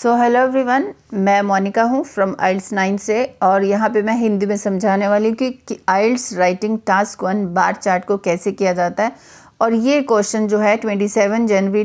So hello everyone मैं मोनिका हूँ from IELTS nine से और यहाँ पे मैं हिंदी में समझाने वाली हूँ कि, कि IELTS writing task one bar chart को कैसे किया जाता है और ये क्वेश्चन जो है 27 जनवरी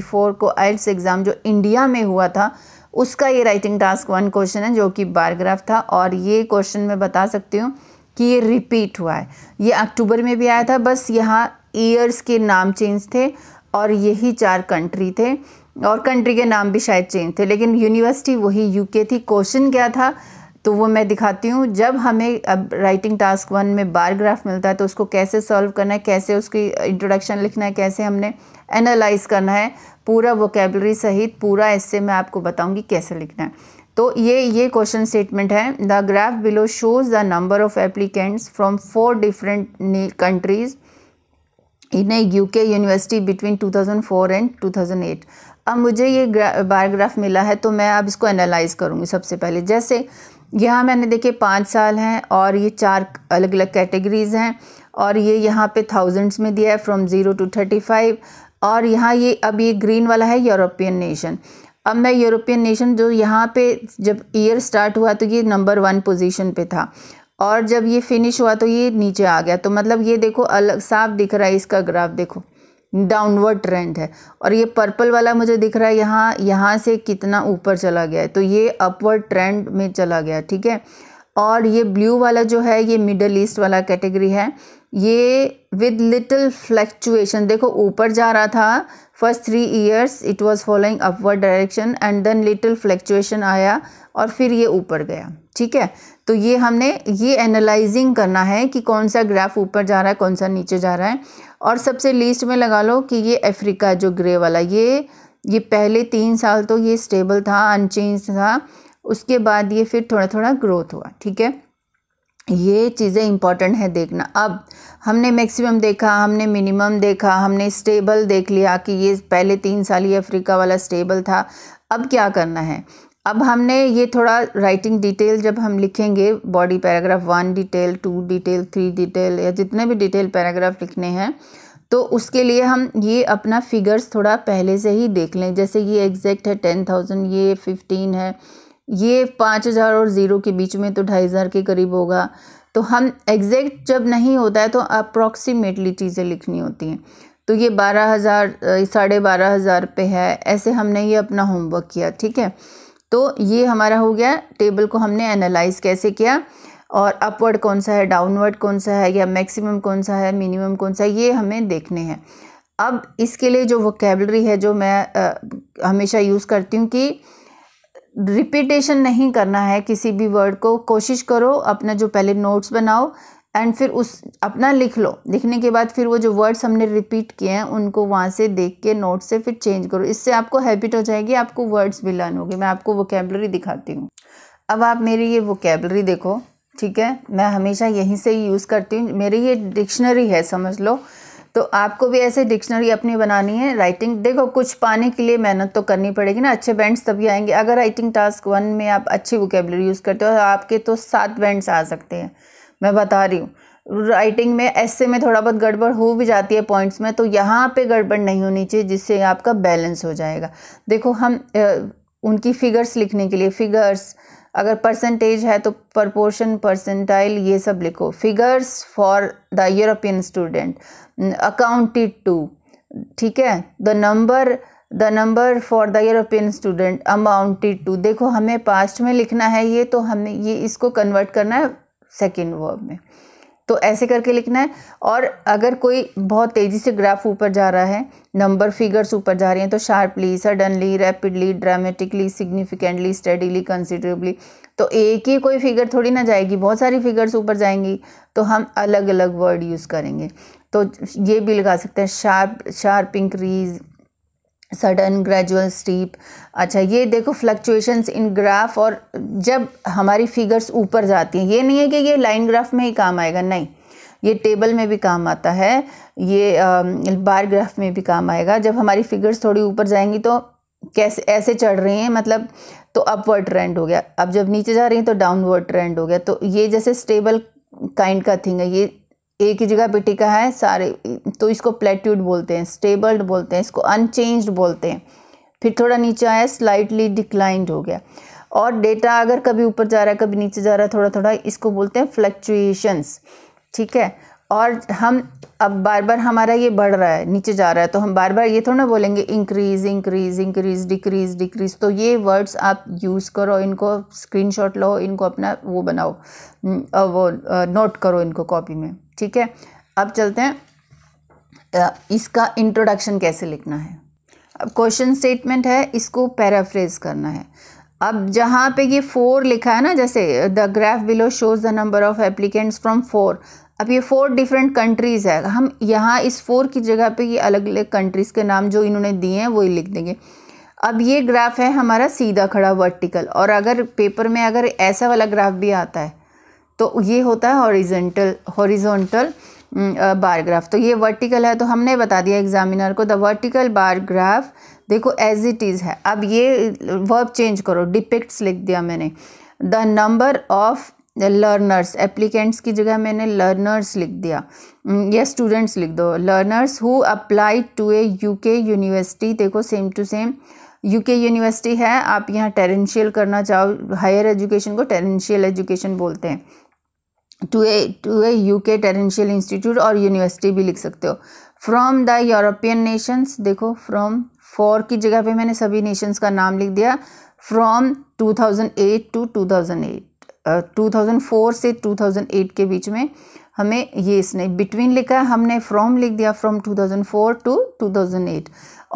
2024 को आइल्स एग्ज़ाम जो इंडिया में हुआ था उसका ये राइटिंग टास्क वन क्वेश्चन है जो कि बारग्राफ था और ये क्वेश्चन मैं बता सकती हूँ कि ये रिपीट हुआ है ये अक्टूबर में भी आया था बस यहाँ ईयर्स के नाम चेंज थे और यही चार कंट्री थे और कंट्री के नाम भी शायद चेंज थे लेकिन यूनिवर्सिटी वही यूके थी क्वेश्चन क्या था तो वो मैं दिखाती हूँ जब हमें अब राइटिंग टास्क वन में बारग्राफ मिलता है तो उसको कैसे सॉल्व करना है कैसे उसकी इंट्रोडक्शन लिखना है कैसे हमने एनालाइज करना है पूरा वोकेबलरी सहित पूरा इससे मैं आपको बताऊँगी कैसे लिखना है तो ये ये क्वेश्चन स्टेटमेंट है the graph below shows the number of applicants from four different countries in a UK university between 2004 and 2008 अब मुझे ये बायोग्राफ मिला है तो मैं अब इसको एनालाइज़ करूँगी सबसे पहले जैसे यहाँ मैंने देखे पाँच साल हैं और ये चार अलग अलग कैटेगरीज़ हैं और ये यहाँ पे थाउजेंड्स में दिया है from zero to thirty five और यहाँ ये अब ये ग्रीन वाला है यूरोपियन नेशन अब मैं यूरोपियन नेशन जो यहाँ पे जब ईयर स्टार्ट हुआ तो ये नंबर वन पोजीशन पे था और जब ये फिनिश हुआ तो ये नीचे आ गया तो मतलब ये देखो अलग साफ दिख रहा है इसका ग्राफ देखो डाउनवर्ड ट्रेंड है और ये पर्पल वाला मुझे दिख रहा है यहाँ यहाँ से कितना ऊपर चला गया है तो ये अपवर्ड ट्रेंड में चला गया ठीक है और ये ब्लू वाला जो है ये मिडल ईस्ट वाला कैटेगरी है ये विद लिटिल फ्लैक्चुएशन देखो ऊपर जा रहा था first three years it was following upward direction and then little fluctuation आया और फिर ये ऊपर गया ठीक है तो ये हमने ये एनालाइजिंग करना है कि कौन सा ग्राफ ऊपर जा रहा है कौन सा नीचे जा रहा है और सबसे लीस्ट में लगा लो कि ये अफ्रीका जो ग्रे वाला ये ये पहले तीन साल तो ये स्टेबल था अनचेंज था उसके बाद ये फिर थोड़ा थोड़ा ग्रोथ हुआ ठीक है ये चीज़ें इंपॉर्टेंट है देखना अब हमने मैक्सिमम देखा हमने मिनिमम देखा हमने स्टेबल देख लिया कि ये पहले तीन साल ये अफ्रीका वाला स्टेबल था अब क्या करना है अब हमने ये थोड़ा राइटिंग डिटेल जब हम लिखेंगे body paragraph one detail two detail three detail या जितने भी डिटेल पैराग्राफ लिखने हैं तो उसके लिए हम ये अपना फिगर्स थोड़ा पहले से ही देख लें जैसे ये एग्जैक्ट है टेन थाउजेंड ये फिफ्टीन है ये पाँच हज़ार और ज़ीरो के बीच में तो ढाई हज़ार के करीब होगा तो हम एग्जैक्ट जब नहीं होता है तो अप्रॉक्सीमेटली चीज़ें लिखनी होती हैं तो ये बारह हज़ार साढ़े बारह हज़ार पे है ऐसे हमने ये अपना होमवर्क किया ठीक है तो ये हमारा हो गया टेबल को हमने एनालाइज कैसे किया और अपवर्ड कौन सा है डाउनवर्ड कौन सा है या मैक्सिमम कौन सा है मिनिमम कौन सा है ये हमें देखने हैं अब इसके लिए जो वोकेबलरी है जो मैं आ, हमेशा यूज़ करती हूँ कि रिपीटेशन नहीं करना है किसी भी वर्ड को कोशिश करो अपना जो पहले नोट्स बनाओ एंड फिर उस अपना लिख लो लिखने के बाद फिर वो जो वर्ड्स हमने रिपीट किए हैं उनको वहाँ से देख के नोट से फिर चेंज करो इससे आपको हैबिट हो जाएगी आपको वर्ड्स भी लर्न होगी मैं आपको वोकेबलरी दिखाती हूँ अब आप मेरी ये वोकेबलरी देखो ठीक है मैं हमेशा यहीं से ही यूज़ करती हूँ मेरी ये डिक्शनरी है समझ लो तो आपको भी ऐसे डिक्शनरी अपनी बनानी है राइटिंग देखो कुछ पाने के लिए मेहनत तो करनी पड़ेगी ना अच्छे बैंड्स तभी आएंगे अगर राइटिंग टास्क वन में आप अच्छी वोकेबलरी यूज़ करते हो आपके तो सात बैंड्स आ सकते हैं मैं बता रही हूँ राइटिंग में ऐसे में थोड़ा बहुत गड़बड़ हो भी जाती है पॉइंट्स में तो यहाँ पे गड़बड़ नहीं होनी चाहिए जिससे आपका बैलेंस हो जाएगा देखो हम उनकी फिगर्स लिखने के लिए फिगर्स अगर परसेंटेज है तो प्रपोर्शन परसेंटाइल ये सब लिखो figures for the European student accounted to ठीक है the number the number for the European student amounted to देखो हमें पास्ट में लिखना है ये तो हमें ये इसको कन्वर्ट करना है सेकेंड वर्ब में तो ऐसे करके लिखना है और अगर कोई बहुत तेज़ी से ग्राफ ऊपर जा रहा है नंबर फिगर्स ऊपर जा रही हैं तो sharply suddenly rapidly dramatically significantly steadily considerably तो एक ही कोई फिगर थोड़ी ना जाएगी बहुत सारी फिगर्स ऊपर जाएंगी तो हम अलग अलग वर्ड यूज़ करेंगे तो ये भी लगा सकते हैं sharp sharp increase sudden gradual steep अच्छा ये देखो फ्लक्चुएशंस इन ग्राफ और जब हमारी फिगर्स ऊपर जाती हैं ये नहीं है कि ये लाइन ग्राफ में ही काम आएगा नहीं ये टेबल में भी काम आता है ये बार ग्राफ में भी काम आएगा जब हमारी फिगर्स थोड़ी ऊपर जाएंगी तो कैसे ऐसे चढ़ रही हैं मतलब तो अपवर्ड ट्रेंड हो गया अब जब नीचे जा रही हैं तो डाउनवर्ड ट्रेंड हो गया तो ये जैसे स्टेबल काइंड का थिंग है ये एक ही जगह पे टिका है सारे तो इसको प्लेट्यूड बोलते हैं स्टेबल्ड बोलते हैं इसको अनचेंज्ड बोलते हैं फिर थोड़ा नीचे आया स्लाइटली डिक्लाइंड हो गया और डेटा अगर कभी ऊपर जा रहा है कभी नीचे जा रहा है थोड़ा थोड़ा इसको बोलते हैं फ्लक्चुएशंस ठीक है और हम अब बार बार हमारा ये बढ़ रहा है नीचे जा रहा है तो हम बार बार ये थोड़ा ना बोलेंगे increase increase increase decrease decrease तो ये वर्ड्स आप यूज़ करो इनको स्क्रीनशॉट लो इनको अपना वो बनाओ हम्म, वो नोट करो इनको कॉपी में ठीक है अब चलते हैं इसका इंट्रोडक्शन कैसे लिखना है अब क्वेश्चन स्टेटमेंट है इसको पैराफ्रेज करना है अब जहाँ पे ये फोर लिखा है ना जैसे the graph below shows the number of applicants from four अब ये फोर डिफरेंट कंट्रीज़ है हम यहाँ इस फोर की जगह पे ये अलग अलग कंट्रीज़ के नाम जो इन्होंने दिए हैं वही लिख देंगे अब ये ग्राफ है हमारा सीधा खड़ा वर्टिकल और अगर पेपर में अगर ऐसा वाला ग्राफ भी आता है तो ये होता है हॉरिजेंटल हॉरिजोंटल बार ग्राफ तो ये वर्टिकल है तो हमने बता दिया एग्जामिनर को द वर्टिकल बार ग्राफ देखो एज इट इज़ है अब ये वर्ब चेंज करो डिपिक्ट्स लिख दिया मैंने the number of learners applicants की जगह मैंने लर्नर्स लिख दिया mm, या स्टूडेंट्स लिख दो learners who apply to a UK university देखो same to same UK university है आप यहाँ टेरेंशियल करना चाहो हायर एजुकेशन को टेरेंशियल एजुकेशन बोलते हैं to a to a U K tertiary institute और यूनिवर्सिटी भी लिख सकते हो फ्रॉम द यूरोपियन नेशंस देखो फ्रॉम फॉर की जगह पे मैंने सभी नेशंस का नाम लिख दिया from eight to two thousand eight 2004 से 2008 के बीच में हमें ये इसने बिटवीन लिखा है हमने फ्रॉम लिख दिया फ्रॉम 2004 टू 2008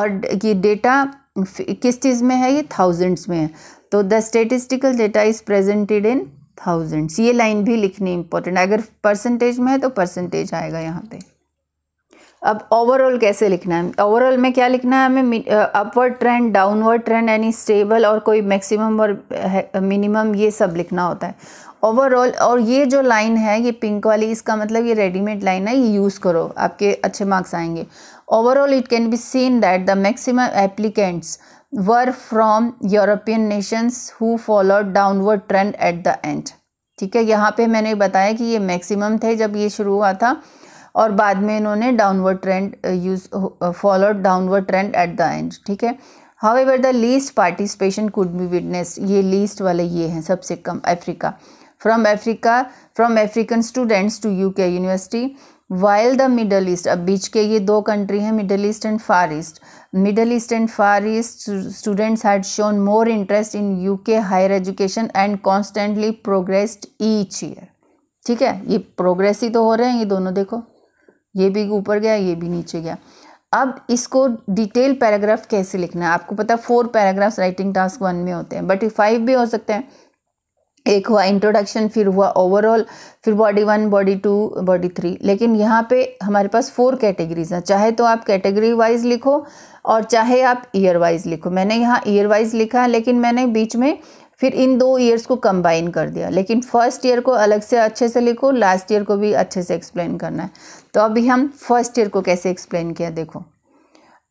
और ये डेटा किस चीज़ में है ये थाउजेंड्स में है तो the statistical data is presented in thousands ये लाइन भी लिखनी इंपॉर्टेंट अगर परसेंटेज में है तो परसेंटेज आएगा यहाँ पे अब ओवरऑल कैसे लिखना है ओवरऑल में क्या लिखना है हमें अपवर्ड ट्रेंड डाउनवर्ड ट्रेंड यानी स्टेबल और कोई मैक्सिमम और मिनिमम ये सब लिखना होता है ओवरऑल और ये जो लाइन है ये पिंक वाली इसका मतलब ये रेडीमेड लाइन है ये यूज़ करो आपके अच्छे मार्क्स आएंगे overall it can be seen that the maximum applicants were from European nations who follow downward trend at the end ठीक है यहाँ पे मैंने बताया कि ये मैक्सिमम थे जब ये शुरू हुआ था और बाद में इन्होंने downward trend use followed downward trend at the end ठीक है however the least participation could be witness ये लीस्ट वाले ये हैं सबसे कम Africa from Africa from African students to U K university while the Middle East अब बीच के ये दो कंट्री हैं Middle East and Far East Middle East and Far East students had shown more interest in U K higher education and constantly progressed each year ठीक है ये progress ही तो हो रहे हैं ये दोनों देखो ये भी ऊपर गया ये भी नीचे गया अब इसको डिटेल पैराग्राफ कैसे लिखना है आपको पता four paragraphs writing task one में होते हैं बट फाइव भी हो सकते हैं एक हुआ इंट्रोडक्शन फिर हुआ ओवरऑल फिर body one body two body three लेकिन यहाँ पे हमारे पास फोर कैटेगरीज हैं चाहे तो आप कैटेगरी वाइज लिखो और चाहे आप ईयर वाइज लिखो मैंने यहाँ ईयर वाइज लिखा है लेकिन मैंने बीच में फिर इन दो ईयर्स को कंबाइन कर दिया लेकिन फर्स्ट ईयर को अलग से अच्छे से लिखो लास्ट ईयर को भी अच्छे से एक्सप्लेन करना है तो अभी हम फर्स्ट ईयर को कैसे एक्सप्लेन किया देखो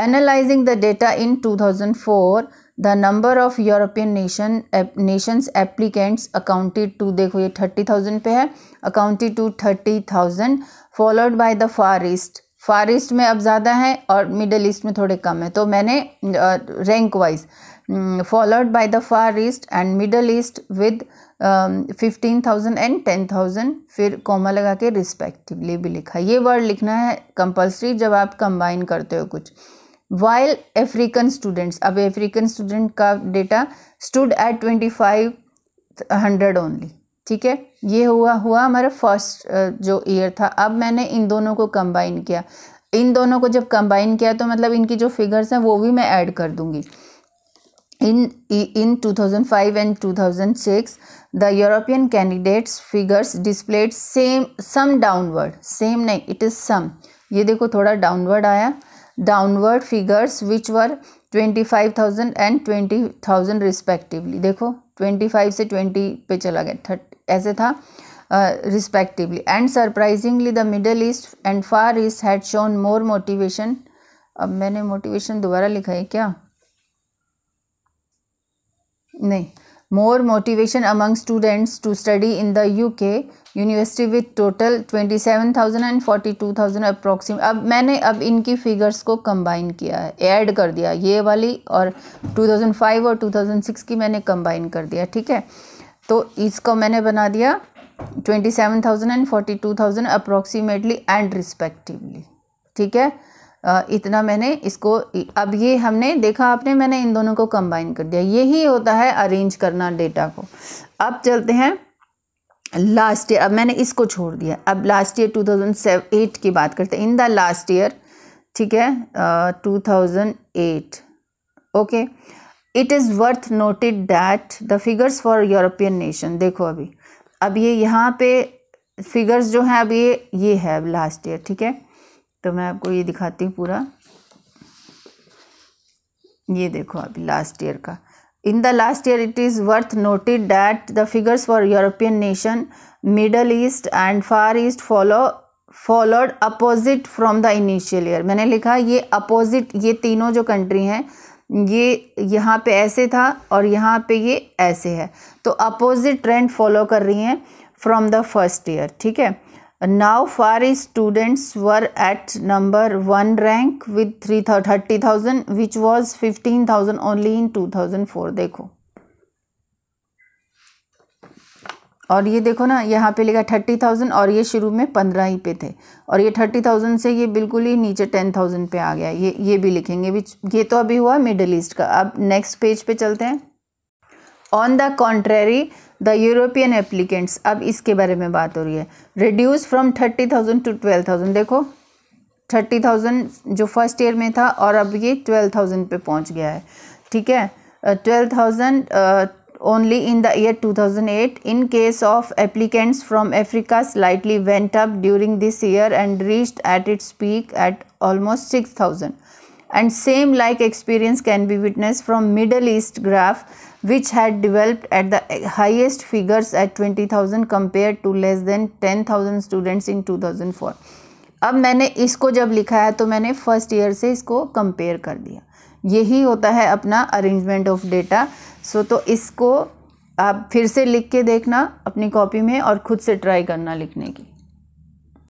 analysing the data in 2004 the number of European nation nations applicants accounted to देखो ये थर्टी थाउजेंड पे है accounted to thirty thousand followed by the Far East Far East में अब ज़्यादा है और मिडल ईस्ट में थोड़े कम है तो मैंने rank uh, wise Mm, followed by the Far East and Middle East with fifteen thousand and ten thousand फिर कॉमा लगा के रिस्पेक्टिवली भी लिखा ये वर्ड लिखना है कंपलसरी जब आप कंबाइन करते हो कुछ वाइल अफ्रीकन स्टूडेंट्स अब अफ्रीकन स्टूडेंट का data stood at twenty five hundred only ठीक है ये हुआ हुआ हमारा फर्स्ट जो ईयर था अब मैंने इन दोनों को कंबाइन किया इन दोनों को जब कंबाइन किया तो मतलब इनकी जो फिगर्स हैं वो भी मैं ऐड कर दूंगी In, in 2005 and 2006, the European candidates figures displayed same some downward same nahi it is some ye dekho thoda downward aaya downward figures which were 25,000 and 20,000 respectively dekho 25 se 20 पे चला गया थर्ट ऐसे था respectively and surprisingly the middle east and far east had shown more motivation ab maine motivation dobara likha hai kya नहीं more motivation among students to study in the U K university with total twenty seven thousand and forty two thousand approximately अब मैंने अब इनकी figures को combine किया है add कर दिया ये वाली और टू थाउजेंड फाइव और टू थाउजेंड सिक्स की मैंने कम्बाइन कर दिया ठीक है तो इसको मैंने बना दिया twenty seven thousand and forty two thousand approximately and respectively ठीक है इतना मैंने इसको अब ये हमने देखा आपने मैंने इन दोनों को कंबाइन कर दिया यही होता है अरेंज करना डेटा को अब चलते हैं लास्ट ईयर अब मैंने इसको छोड़ दिया अब लास्ट ईयर 2008 की बात करते हैं इन द लास्ट ईयर ठीक है two thousand eight okay it is worth noted that the figures for European nation देखो अभी अब ये यहाँ पे फिगर्स जो हैं अब ये ये है अब लास्ट ईयर ठीक है तो मैं आपको ये दिखाती हूँ पूरा ये देखो अभी लास्ट ईयर का in the last year it is worth noted that the figures for European nation Middle East and Far East follow followed opposite from the initial year मैंने लिखा ये अपोजिट ये तीनों जो कंट्री हैं ये यहाँ पे ऐसे था और यहाँ पे ये ऐसे है तो अपोजिट ट्रेंड फॉलो कर रही हैं फ्रॉम द फर्स्ट ईयर ठीक है number one rank with three thirty thousand which was fifteen thousand only in two thousand four देखो और ये देखो ना यहाँ पे लिखा थर्टी थाउजेंड और ये शुरू में पंद्रह ही पे थे और ये थर्टी थाउजेंड से ये बिल्कुल ही नीचे टेन थाउजेंड पे आ गया ये ये भी लिखेंगे विच ये तो अभी हुआ मिडल ईस्ट का अब नेक्स्ट पेज पे चलते हैं on the contrary the European applicants अब इसके बारे में बात हो रही है reduce from thirty thousand to twelve thousand देखो थर्टी थाउजेंड जो फर्स्ट ईयर में था और अब ये ट्वेल्व थाउजेंड पे पहुंच गया है ठीक है twelve thousand only in year two thousand eight in case of applicants applicants Africa slightly went up during this year and reached at its peak at almost six thousand and same like experience can be witnessed from Middle East graph which had developed at the highest figures at 20,000 compared to less than 10,000 students in 2004. ab maine isko jab likha hai to maine first year se isko compare kar diya yahi hota hai apna arrangement of data so to isko आप फिर से लिख के देखना अपनी copy में और ख़ुद से ट्राई करना लिखने की